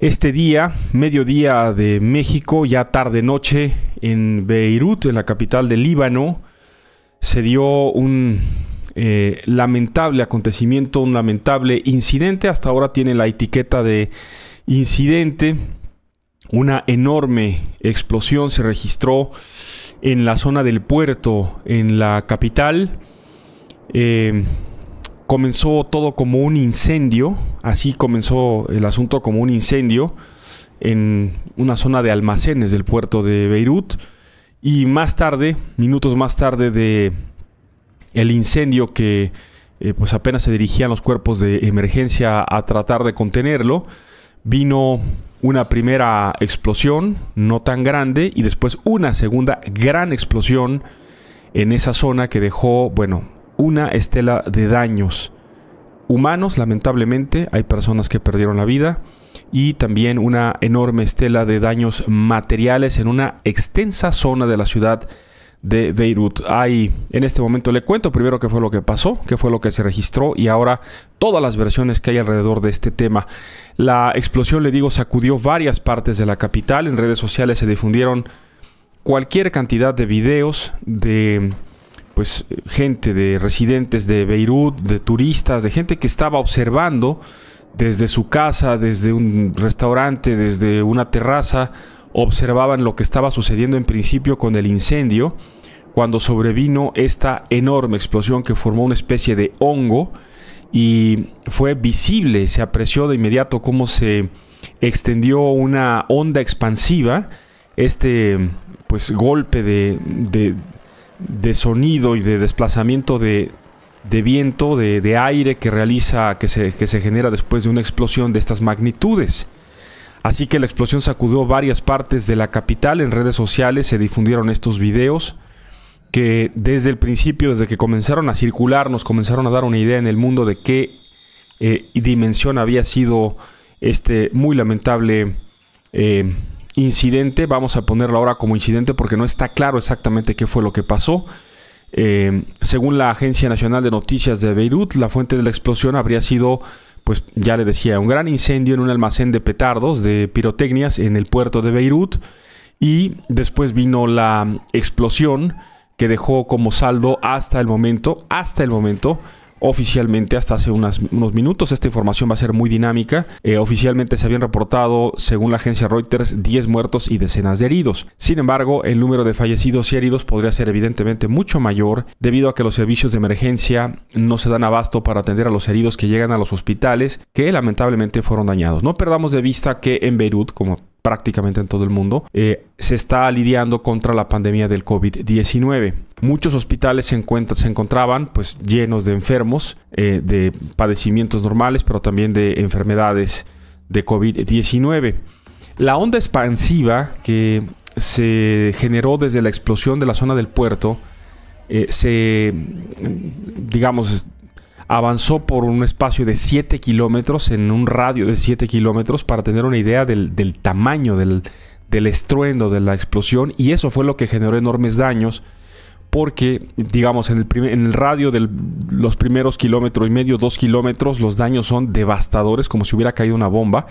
este día, mediodía de México, ya tarde noche, en Beirut, en la capital del Líbano, se dio un eh, lamentable acontecimiento, un lamentable incidente, hasta ahora tiene la etiqueta de incidente, una enorme explosión se registró en la zona del puerto, en la capital. Eh, comenzó todo como un incendio, así comenzó el asunto como un incendio en una zona de almacenes del puerto de Beirut y más tarde, minutos más tarde de el incendio que eh, pues apenas se dirigían los cuerpos de emergencia a tratar de contenerlo, vino una primera explosión no tan grande y después una segunda gran explosión en esa zona que dejó, bueno, una estela de daños humanos, lamentablemente, hay personas que perdieron la vida, y también una enorme estela de daños materiales en una extensa zona de la ciudad de Beirut. en este momento le cuento primero qué fue lo que pasó, qué fue lo que se registró y ahora todas las versiones que hay alrededor de este tema. La explosión, le digo, sacudió varias partes de la capital, en redes sociales se difundieron cualquier cantidad de videos de pues gente, de residentes de Beirut, de turistas, de gente que estaba observando desde su casa, desde un restaurante, desde una terraza, observaban lo que estaba sucediendo en principio con el incendio, cuando sobrevino esta enorme explosión que formó una especie de hongo y fue visible, se apreció de inmediato cómo se extendió una onda expansiva, este pues golpe de, de, de sonido y de desplazamiento de, viento, de, aire que realiza, que se, genera después de una explosión de estas magnitudes. Así que la explosión sacudió varias partes de la capital. En redes sociales se difundieron estos videos que desde el principio, desde que comenzaron a circular, nos comenzaron a dar una idea en el mundo de qué eh, dimensión había sido este muy lamentable eh, incidente, vamos a ponerlo ahora como incidente porque no está claro exactamente qué fue lo que pasó. Eh, según la Agencia Nacional de Noticias de Beirut, la fuente de la explosión habría sido, pues ya le decía, un gran incendio en un almacén de petardos de pirotecnias en el puerto de Beirut y después vino la explosión que dejó como saldo hasta el momento, hasta el momento, oficialmente hasta hace unos minutos. Esta información va a ser muy dinámica. Eh, oficialmente se habían reportado, según la agencia Reuters, 10 muertos y decenas de heridos. Sin embargo, el número de fallecidos y heridos podría ser evidentemente mucho mayor debido a que los servicios de emergencia no se dan abasto para atender a los heridos que llegan a los hospitales que lamentablemente fueron dañados. No perdamos de vista que en Beirut, como prácticamente en todo el mundo, eh, se está lidiando contra la pandemia del COVID-19. Muchos hospitales se, se, encontraban pues, llenos de enfermos, eh, de padecimientos normales, pero también de enfermedades de COVID-19. La onda expansiva que se generó desde la explosión de la zona del puerto eh, se, digamos, avanzó por un espacio de 7 kilómetros, en un radio de 7 kilómetros, para tener una idea del, del tamaño del, del estruendo de la explosión y eso fue lo que generó enormes daños porque digamos en el, en radio de los primeros kilómetros y medio, dos kilómetros, los daños son devastadores como si hubiera caído una bomba,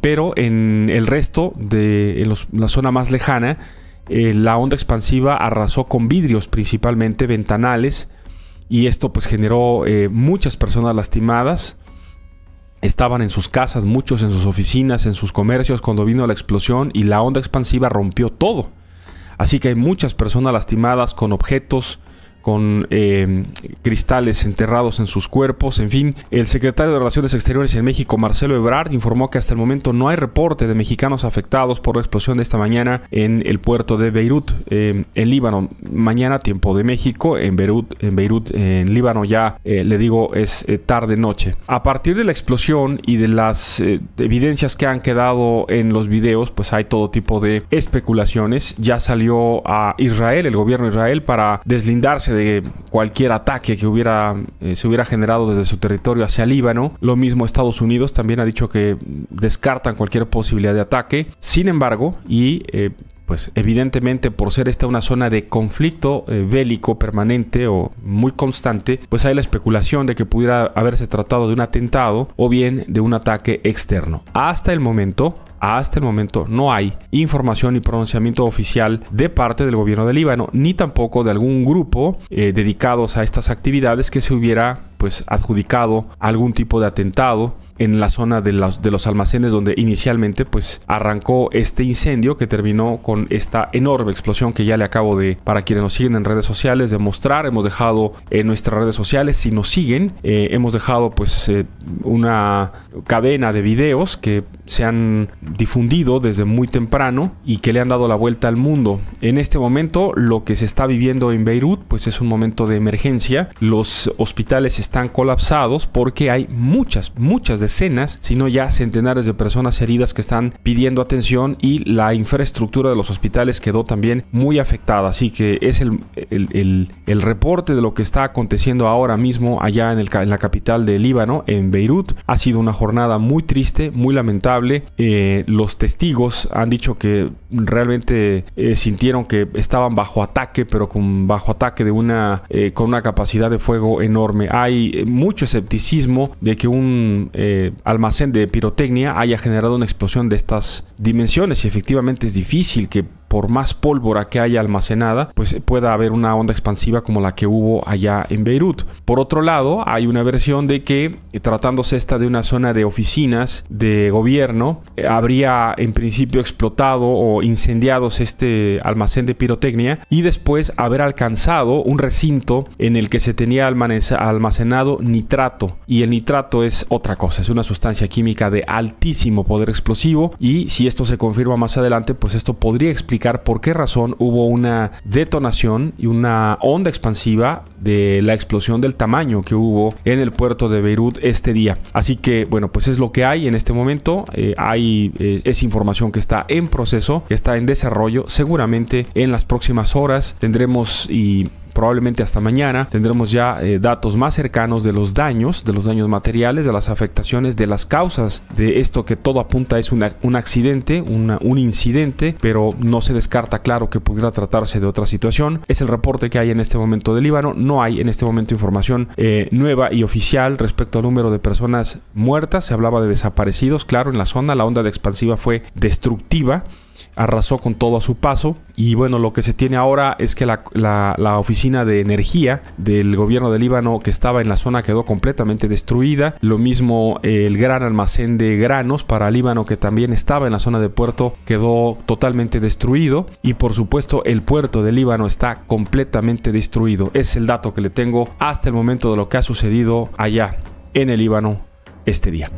pero en el resto de en la zona más lejana, eh, la onda expansiva arrasó con vidrios principalmente, ventanales, y esto pues generó eh, muchas personas lastimadas. Estaban en sus casas, muchos en sus oficinas, en sus comercios cuando vino la explosión y la onda expansiva rompió todo. Así que hay muchas personas lastimadas con objetos, con eh, cristales enterrados en sus cuerpos, en fin. El secretario de Relaciones Exteriores en México, Marcelo Ebrard, informó que hasta el momento no hay reporte de mexicanos afectados por la explosión de esta mañana en el puerto de Beirut, eh, en Líbano. Mañana, tiempo de México, en Beirut, en, Beirut, en Líbano ya, eh, le digo, es tarde-noche. A partir de la explosión y de las evidencias que han quedado en los videos, pues hay todo tipo de especulaciones. Ya salió a Israel, el gobierno de Israel, para deslindarse de cualquier ataque que hubiera, eh, se hubiera generado desde su territorio hacia Líbano. Lo mismo Estados Unidos también ha dicho que descartan cualquier posibilidad de ataque. Sin embargo, y eh, pues evidentemente por ser esta una zona de conflicto eh, bélico permanente o muy constante, pues hay la especulación de que pudiera haberse tratado de un atentado o bien de un ataque externo. Hasta el momento, hasta el momento no hay información ni pronunciamiento oficial de parte del gobierno del Líbano, ni tampoco de algún grupo eh, dedicados a estas actividades que se hubiera pues adjudicado algún tipo de atentado en la zona de los, de los almacenes donde inicialmente pues arrancó este incendio que terminó con esta enorme explosión que ya le acabo de, para quienes nos siguen en redes sociales, de mostrar. Hemos dejado en nuestras redes sociales, si nos siguen, eh, hemos dejado pues eh, una cadena de videos que se han difundido desde muy temprano y que le han dado la vuelta al mundo. En este momento lo que se está viviendo en Beirut pues es un momento de emergencia. Los hospitales están colapsados porque hay muchas, muchas decenas, sino ya centenares de personas heridas que están pidiendo atención y la infraestructura de los hospitales quedó también muy afectada. Así que es el, el, reporte de lo que está aconteciendo ahora mismo allá en, en, la capital de Líbano, en Beirut. Ha sido una jornada muy triste, muy lamentable. Eh, los testigos han dicho que realmente eh, sintieron que estaban bajo ataque, pero con bajo ataque de una eh, con una capacidad de fuego enorme. Hay mucho escepticismo de que un eh, almacén de pirotecnia haya generado una explosión de estas dimensiones y efectivamente es difícil que por más pólvora que haya almacenada, pues eh, pueda haber una onda expansiva como la que hubo allá en Beirut. Por otro lado, hay una versión de que eh, tratándose esta de una zona de oficinas de gobierno, eh, habría en principio explotado o incendiado este almacén de pirotecnia y después haber alcanzado un recinto en el que se tenía almacenado nitrato. Y el nitrato es otra cosa, es una sustancia química de altísimo poder explosivo y si esto se confirma más adelante, pues esto podría explicar por qué razón hubo una detonación y una onda expansiva de la explosión del tamaño que hubo en el puerto de Beirut este día. Así que bueno, pues es lo que hay en este momento. Eh, hay esa eh, es información que está en proceso, que está en desarrollo. Seguramente en las próximas horas tendremos y probablemente hasta mañana tendremos ya eh, datos más cercanos de los daños, de los daños materiales, de las afectaciones, de las causas de esto que todo apunta es un accidente, un incidente, pero no se descarta claro que pudiera tratarse de otra situación. Es el reporte que hay en este momento del Líbano. No hay en este momento información eh, nueva y oficial respecto al número de personas muertas. Se hablaba de desaparecidos, claro, en la zona. La onda de expansiva fue destructiva arrasó con todo a su paso. Y bueno, lo que se tiene ahora es que la, oficina de energía del gobierno del Líbano que estaba en la zona quedó completamente destruida. Lo mismo eh, el gran almacén de granos para Líbano que también estaba en la zona de puerto quedó totalmente destruido. Y por supuesto el puerto de Líbano está completamente destruido. Es el dato que le tengo hasta el momento de lo que ha sucedido allá en el Líbano este día.